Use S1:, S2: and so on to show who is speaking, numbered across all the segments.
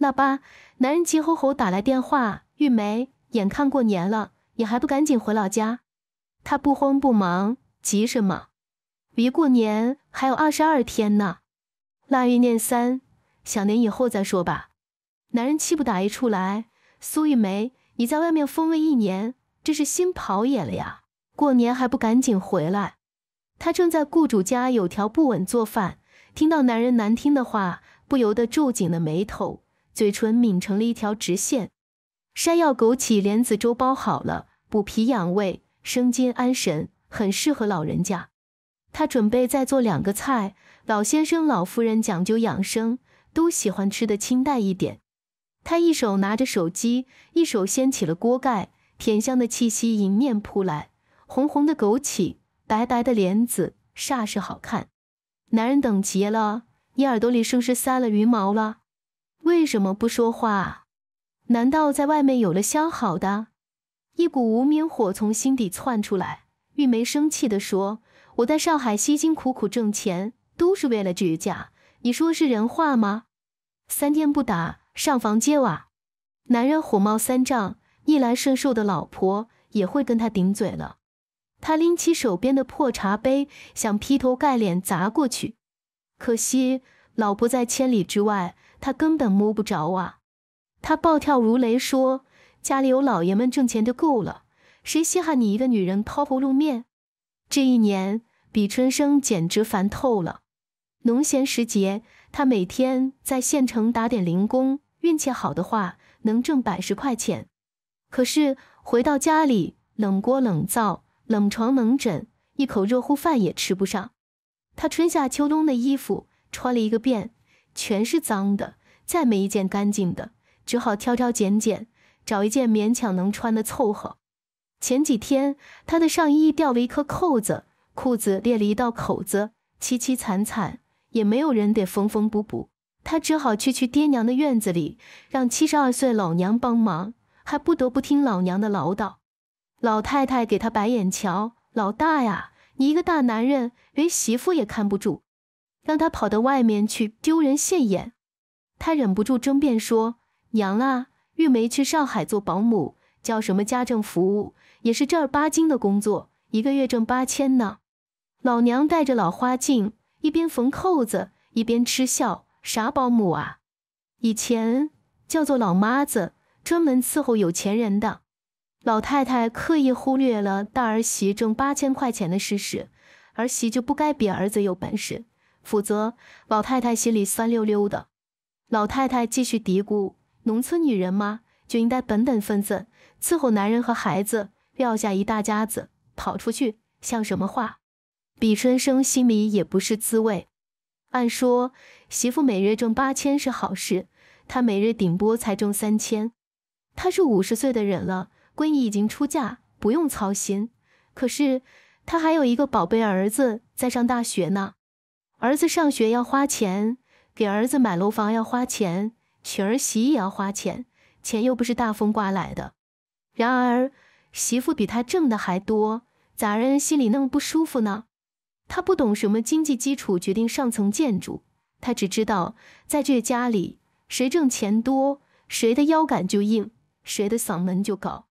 S1: 老爸，男人急吼吼打来电话，玉梅，眼看过年了，你还不赶紧回老家？他不慌不忙，急什么？离过年还有二十二天呢，腊月念三，想年以后再说吧。男人气不打一处来，苏玉梅，你在外面疯了一年，这是心跑野了呀！过年还不赶紧回来？他正在雇主家有条不紊做饭，听到男人难听的话，不由得皱紧了眉头。嘴唇抿成了一条直线。山药、枸杞、莲子粥煲好了，补脾养胃、生津安神，很适合老人家。他准备再做两个菜，老先生、老夫人讲究养生，都喜欢吃的清淡一点。他一手拿着手机，一手掀起了锅盖，甜香的气息迎面扑来。红红的枸杞，白白的莲子，煞是好看。男人等急了，你耳朵里是不是塞了鱼毛了？为什么不说话？难道在外面有了相好的？一股无名火从心底窜出来，玉梅生气的说：“我在上海辛辛苦苦挣钱，都是为了这家，你说是人话吗？三天不打，上房揭瓦。”男人火冒三丈，逆来顺受的老婆也会跟他顶嘴了。他拎起手边的破茶杯，想劈头盖脸砸过去，可惜老婆在千里之外。他根本摸不着啊！他暴跳如雷说：“家里有老爷们挣钱就够了，谁稀罕你一个女人抛头露面？”这一年，比春生简直烦透了。农闲时节，他每天在县城打点零工，运气好的话能挣百十块钱。可是回到家里，冷锅冷灶、冷床冷枕，一口热乎饭也吃不上。他春夏秋冬的衣服穿了一个遍。全是脏的，再没一件干净的，只好挑挑拣拣，找一件勉强能穿的凑合。前几天他的上衣掉了一颗扣子，裤子裂了一道口子，凄凄惨惨，也没有人得缝缝补补，他只好去去爹娘的院子里，让七十二岁老娘帮忙，还不得不听老娘的唠叨。老太太给他白眼瞧：“老大呀，你一个大男人，连媳妇也看不住。”让他跑到外面去丢人现眼，他忍不住争辩说：“娘啊，玉梅去上海做保姆，叫什么家政服务，也是正儿八经的工作，一个月挣八千呢。”老娘戴着老花镜，一边缝扣子，一边嗤笑：“啥保姆啊，以前叫做老妈子，专门伺候有钱人的。”老太太刻意忽略了大儿媳挣八千块钱的事实，儿媳就不该比儿子有本事。否则，老太太心里酸溜溜的。老太太继续嘀咕：“农村女人嘛，就应该本本分分，伺候男人和孩子，撂下一大家子跑出去，像什么话？”李春生心里也不是滋味。按说，媳妇每月挣八千是好事，他每日顶多才挣三千。他是五十岁的人了，闺女已经出嫁，不用操心。可是，他还有一个宝贝儿子在上大学呢。儿子上学要花钱，给儿子买楼房要花钱，娶儿媳也要花钱，钱又不是大风刮来的。然而，媳妇比他挣的还多，咋人心里那么不舒服呢？他不懂什么经济基础决定上层建筑，他只知道在这家里，谁挣钱多，谁的腰杆就硬，谁的嗓门就高。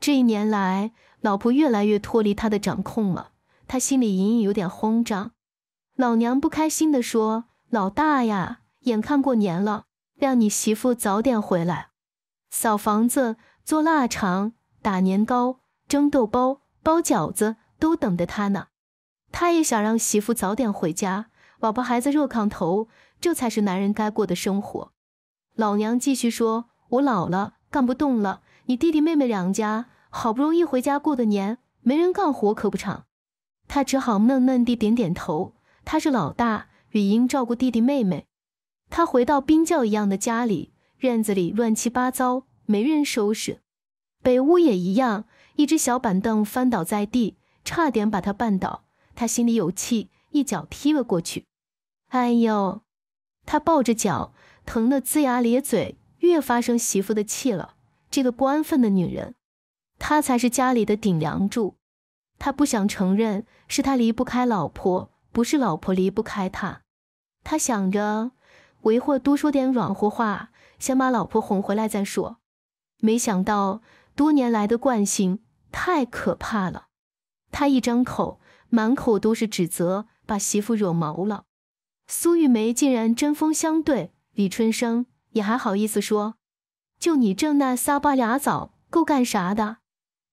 S1: 这一年来，老婆越来越脱离他的掌控了，他心里隐隐有点慌张。老娘不开心地说：“老大呀，眼看过年了，让你媳妇早点回来，扫房子、做腊肠、打年糕、蒸豆包、包饺子，都等着他呢。他也想让媳妇早点回家，老婆孩子热炕头，这才是男人该过的生活。”老娘继续说：“我老了，干不动了。你弟弟妹妹两家好不容易回家过的年，没人干活可不成。”他只好闷闷地点点头。他是老大，理应照顾弟弟妹妹。他回到冰窖一样的家里，院子里乱七八糟，没人收拾。北屋也一样，一只小板凳翻倒在地，差点把他绊倒。他心里有气，一脚踢了过去。哎呦！他抱着脚，疼得龇牙咧嘴，越发生媳妇的气了。这个不安分的女人，她才是家里的顶梁柱。他不想承认，是他离不开老婆。不是老婆离不开他，他想着，我一会儿多说点软和话，先把老婆哄回来再说。没想到多年来的惯性太可怕了，他一张口满口都是指责，把媳妇惹毛了。苏玉梅竟然针锋相对，李春生也还好意思说，就你挣那仨八俩枣够干啥的？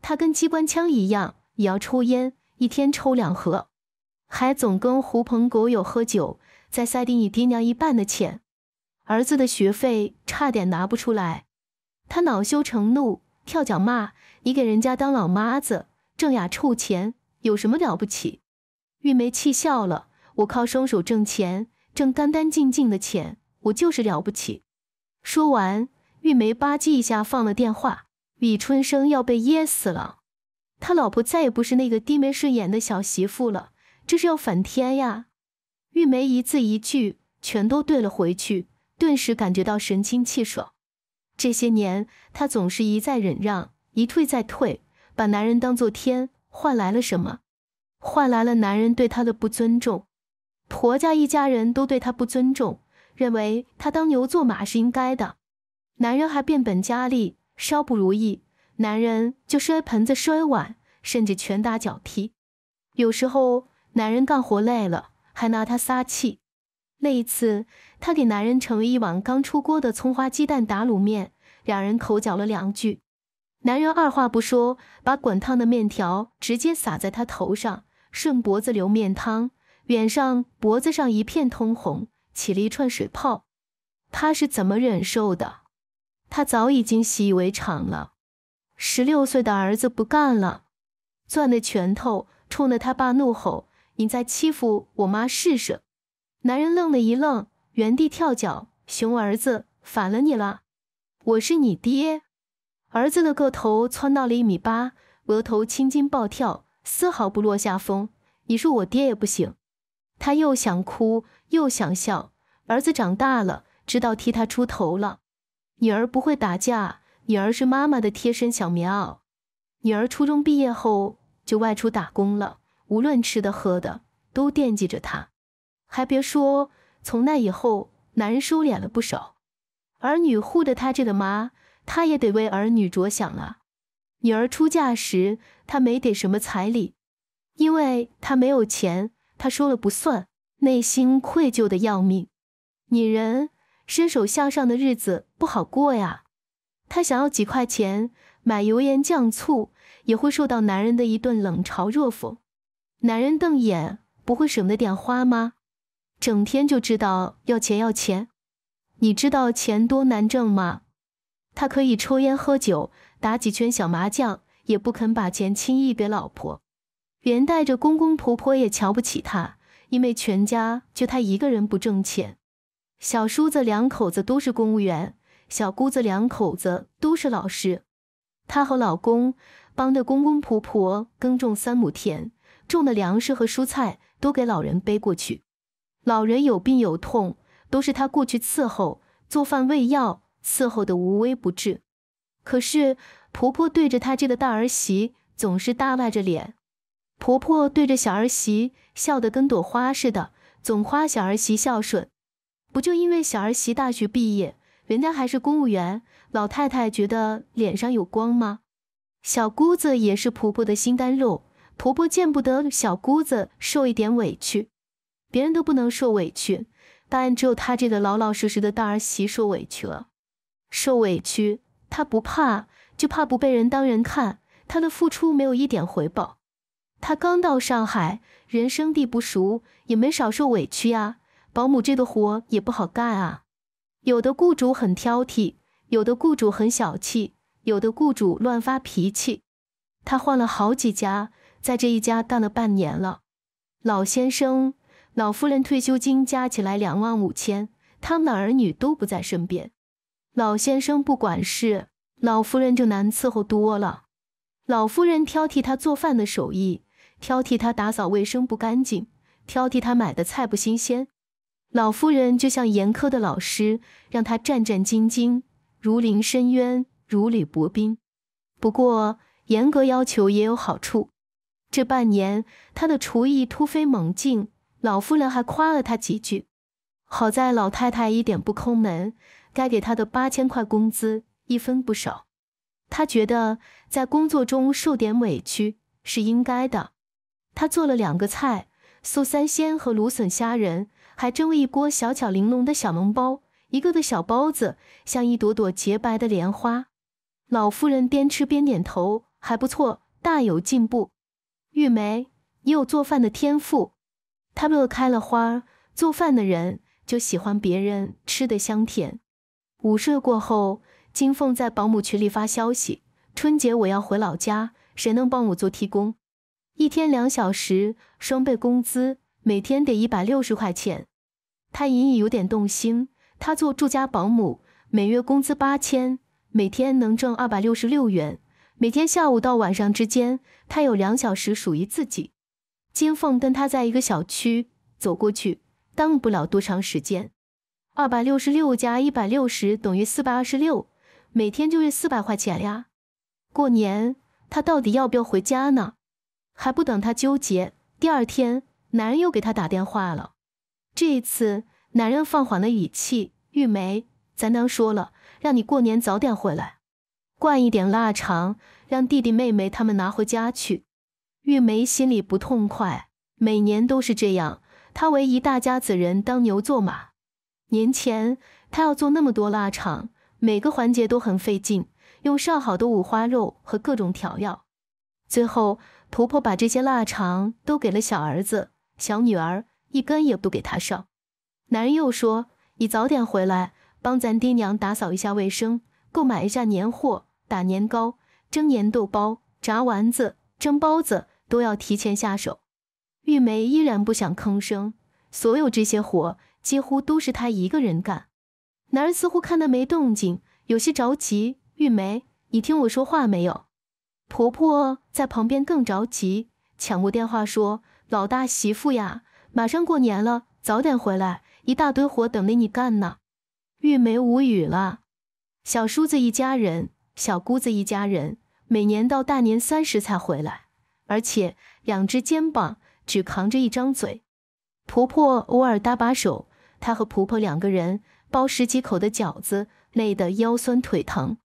S1: 他跟机关枪一样，也要抽烟，一天抽两盒。还总跟狐朋狗友喝酒，再塞给你爹娘一半的钱，儿子的学费差点拿不出来。他恼羞成怒，跳脚骂：“你给人家当老妈子，挣俩臭钱有什么了不起？”玉梅气笑了：“我靠双手挣钱，挣干干净净的钱，我就是了不起。”说完，玉梅吧唧一下放了电话。李春生要被噎死了，他老婆再也不是那个低眉顺眼的小媳妇了。这是要反天呀！玉梅一字一句全都怼了回去，顿时感觉到神清气爽。这些年，她总是一再忍让，一退再退，把男人当做天，换来了什么？换来了男人对她的不尊重，婆家一家人都对她不尊重，认为她当牛做马是应该的。男人还变本加厉，稍不如意，男人就摔盆子、摔碗，甚至拳打脚踢。有时候。男人干活累了，还拿他撒气。那一次，他给男人盛了一碗刚出锅的葱花鸡蛋打卤面，两人口角了两句。男人二话不说，把滚烫的面条直接撒在他头上，顺脖子流面汤，脸上、脖子上一片通红，起了一串水泡。他是怎么忍受的？他早已经习以为常了。十六岁的儿子不干了，攥着拳头冲着他爸怒吼。你再欺负我妈试试！男人愣了一愣，原地跳脚：“熊儿子，反了你了！我是你爹！”儿子的个头窜到了一米八，额头青筋暴跳，丝毫不落下风。你说我爹也不行，他又想哭又想笑。儿子长大了，知道替他出头了。女儿不会打架，女儿是妈妈的贴身小棉袄。女儿初中毕业后就外出打工了。无论吃的喝的都惦记着他，还别说，从那以后男人收敛了不少。儿女护着他这个妈，他也得为儿女着想啊。女儿出嫁时，他没给什么彩礼，因为他没有钱。他说了不算，内心愧疚的要命。女人伸手向上的日子不好过呀。他想要几块钱买油盐酱醋，也会受到男人的一顿冷嘲热讽。男人瞪眼，不会省着点花吗？整天就知道要钱要钱，你知道钱多难挣吗？他可以抽烟喝酒，打几圈小麻将，也不肯把钱轻易给老婆。连带着公公婆婆也瞧不起他，因为全家就他一个人不挣钱。小叔子两口子都是公务员，小姑子两口子都是老师。他和老公帮着公公婆婆耕种三亩田。种的粮食和蔬菜都给老人背过去，老人有病有痛，都是他过去伺候、做饭、喂药、伺候的无微不至。可是婆婆对着她这个大儿媳总是耷拉着脸，婆婆对着小儿媳笑得跟朵花似的，总夸小儿媳孝顺。不就因为小儿媳大学毕业，人家还是公务员，老太太觉得脸上有光吗？小姑子也是婆婆的心肝肉。婆婆见不得小姑子受一点委屈，别人都不能受委屈，但只有她这个老老实实的大儿媳受委屈了。受委屈她不怕，就怕不被人当人看，她的付出没有一点回报。她刚到上海，人生地不熟，也没少受委屈呀。保姆这个活也不好干啊，有的雇主很挑剔，有的雇主很小气，有的雇主乱发脾气。她换了好几家。在这一家干了半年了，老先生、老夫人退休金加起来两万五千，他们的儿女都不在身边。老先生不管事，老夫人就难伺候多了。老夫人挑剔他做饭的手艺，挑剔他打扫卫生不干净，挑剔他买的菜不新鲜。老夫人就像严苛的老师，让他战战兢兢，如临深渊，如履薄冰。不过，严格要求也有好处。这半年，他的厨艺突飞猛进，老夫人还夸了他几句。好在老太太一点不抠门，该给他的八千块工资一分不少。他觉得在工作中受点委屈是应该的。他做了两个菜，素三鲜和芦笋虾仁，还蒸了一锅小巧玲珑的小笼包，一个个小包子像一朵朵洁白的莲花。老夫人边吃边点头，还不错，大有进步。玉梅你有做饭的天赋，她乐开了花儿。做饭的人就喜欢别人吃得香甜。午睡过后，金凤在保姆群里发消息：“春节我要回老家，谁能帮我做替工？一天两小时，双倍工资，每天得一百六十块钱。”她隐隐有点动心。她做住家保姆，每月工资八千，每天能挣二百六十六元。每天下午到晚上之间，他有两小时属于自己。金凤跟他在一个小区，走过去耽误不了多长时间。二百六十六加一百六十等于四百二十六，每天就四百块钱呀。过年他到底要不要回家呢？还不等他纠结，第二天男人又给他打电话了。这一次男人放缓了语气：“玉梅，咱娘说了，让你过年早点回来。”灌一点腊肠，让弟弟妹妹他们拿回家去。玉梅心里不痛快，每年都是这样。她为一大家子人当牛做马。年前她要做那么多腊肠，每个环节都很费劲，用上好的五花肉和各种调料。最后婆婆把这些腊肠都给了小儿子、小女儿，一根也不给她剩。男人又说：“你早点回来，帮咱爹娘打扫一下卫生，购买一下年货。”打年糕、蒸粘豆包、炸丸子、蒸包子，都要提前下手。玉梅依然不想吭声，所有这些活几乎都是她一个人干。男人似乎看她没动静，有些着急：“玉梅，你听我说话没有？”婆婆在旁边更着急，抢过电话说：“老大媳妇呀，马上过年了，早点回来，一大堆活等着你干呢。”玉梅无语了，小叔子一家人。小姑子一家人每年到大年三十才回来，而且两只肩膀只扛着一张嘴，婆婆偶尔搭把手，她和婆婆两个人包十几口的饺子，累得腰酸腿疼。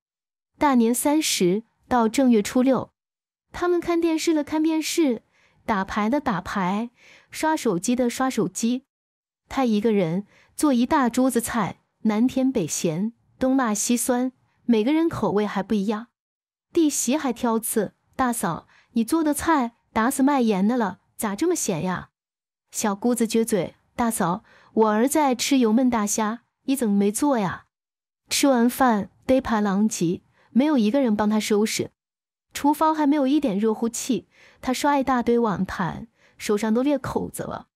S1: 大年三十到正月初六，他们看电视的看电视，打牌的打牌，刷手机的刷手机。她一个人做一大桌子菜，南甜北咸，东辣西酸。每个人口味还不一样，弟媳还挑刺。大嫂，你做的菜打死卖盐的了，咋这么咸呀？小姑子撅嘴。大嫂，我儿子爱吃油焖大虾，你怎么没做呀？吃完饭，杯盘狼藉，没有一个人帮他收拾。厨房还没有一点热乎气，他刷一大堆碗盘，手上都裂口子了。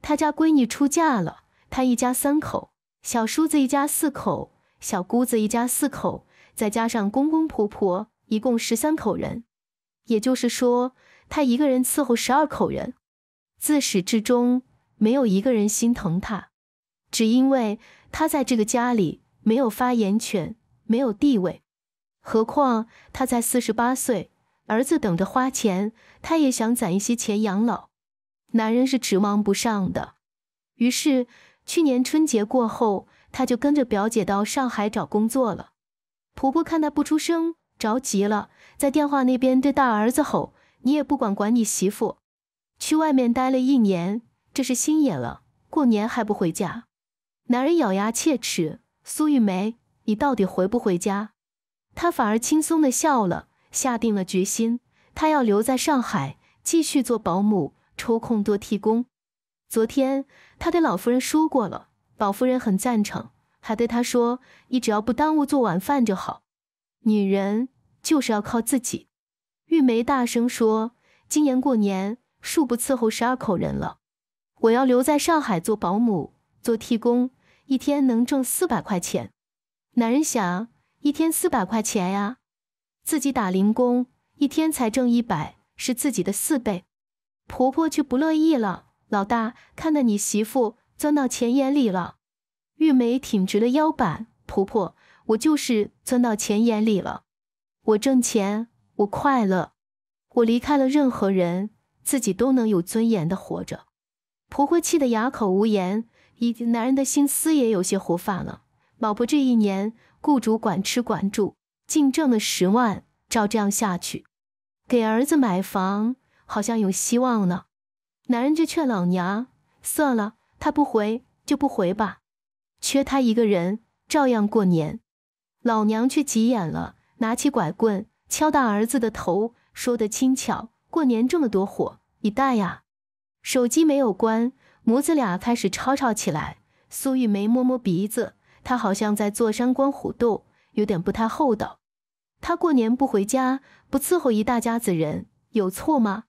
S1: 他家闺女出嫁了，他一家三口，小叔子一家四口，小姑子一家四口。再加上公公婆婆，一共十三口人，也就是说，他一个人伺候十二口人。自始至终，没有一个人心疼他，只因为他在这个家里没有发言权，没有地位。何况他才四十八岁，儿子等着花钱，他也想攒一些钱养老。男人是指望不上的。于是，去年春节过后，他就跟着表姐到上海找工作了。婆婆看她不出声，着急了，在电话那边对大儿子吼：“你也不管管你媳妇，去外面待了一年，这是心野了，过年还不回家！”男人咬牙切齿：“苏玉梅，你到底回不回家？”她反而轻松地笑了，下定了决心，她要留在上海继续做保姆，抽空做替工。昨天她对老夫人说过了，老夫人很赞成。还对他说：“你只要不耽误做晚饭就好。”女人就是要靠自己。玉梅大声说：“今年过年恕不伺候十二口人了，我要留在上海做保姆、做替工，一天能挣四百块钱。”男人想：“一天四百块钱呀，自己打零工一天才挣一百，是自己的四倍。”婆婆却不乐意了：“老大，看到你媳妇钻到钱眼里了。”玉梅挺直了腰板，婆婆，我就是钻到钱眼里了。我挣钱，我快乐，我离开了任何人，自己都能有尊严的活着。婆婆气得哑口无言，以及男人的心思也有些活泛了。老婆这一年，雇主管吃管住，净挣了十万，照这样下去，给儿子买房好像有希望呢。男人就劝老娘，算了，他不回就不回吧。缺他一个人，照样过年。老娘却急眼了，拿起拐棍敲打儿子的头，说的轻巧，过年这么多火，你带呀？手机没有关，母子俩开始吵吵起来。苏玉梅摸摸鼻子，她好像在坐山观虎斗，有点不太厚道。他过年不回家，不伺候一大家子人，有错吗？